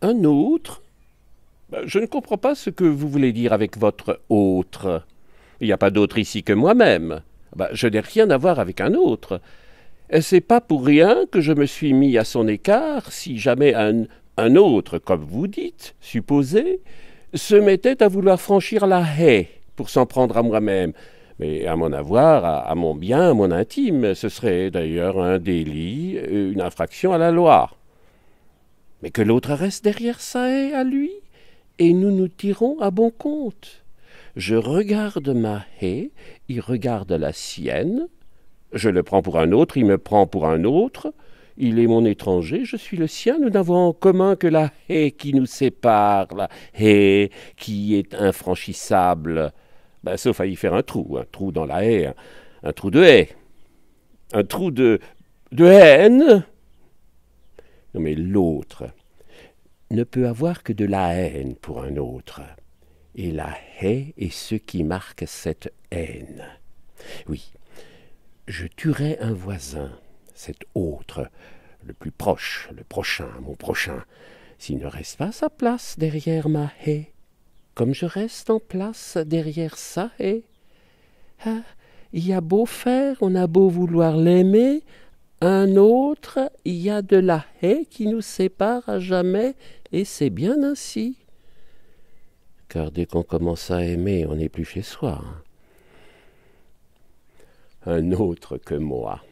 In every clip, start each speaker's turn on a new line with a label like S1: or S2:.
S1: Un autre ben, Je ne comprends pas ce que vous voulez dire avec votre autre. Il n'y a pas d'autre ici que moi-même. Ben, je n'ai rien à voir avec un autre. C'est pas pour rien que je me suis mis à son écart si jamais un, un autre, comme vous dites, supposé, se mettait à vouloir franchir la haie pour s'en prendre à moi-même. Mais à mon avoir, à, mon bien, à mon intime, ce serait d'ailleurs un délit, une infraction à la loi mais que l'autre reste derrière sa haie à lui, et nous nous tirons à bon compte. Je regarde ma haie, il regarde la sienne, je le prends pour un autre, il me prend pour un autre, il est mon étranger, je suis le sien, nous n'avons en commun que la haie qui nous sépare, la haie qui est infranchissable. Ben, sauf à y faire un trou, un trou dans la haie, un, trou de haie, un trou de, de haine. Non mais l'autre ne peut avoir que de la haine pour un autre. Et la haie est ce qui marque cette haine. Oui, je tuerai un voisin, cet autre, le plus proche, le prochain, mon prochain, s'il ne reste pas
S2: sa place derrière ma haie, comme je reste en place derrière sa haie. Ah, il y a beau faire, on a beau vouloir l'aimer, un autre, il y a de la haie qui nous sépare à jamais, et c'est bien ainsi. Car dès
S1: qu'on commence à aimer, on n'est plus chez soi. Hein. Un autre que moi.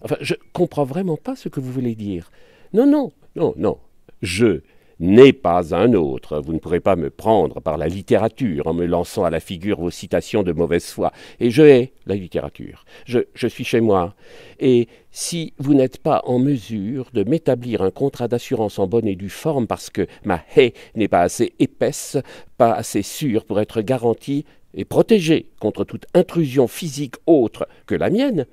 S1: Enfin, je comprends vraiment pas ce que vous voulez dire. Non, non, non, non. Je, n'est pas un autre. Vous ne pourrez pas me prendre par la littérature en me lançant à la figure vos citations de mauvaise foi. Et je hais la littérature. Je, suis chez moi. Et si vous n'êtes pas en mesure de m'établir un contrat d'assurance en bonne et due forme parce que ma haie n'est pas assez épaisse, pas assez sûre pour être garantie et protégée contre toute intrusion physique autre que la mienne,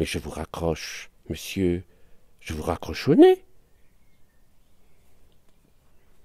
S1: mais je vous raccroche, monsieur, je vous raccroche au nez.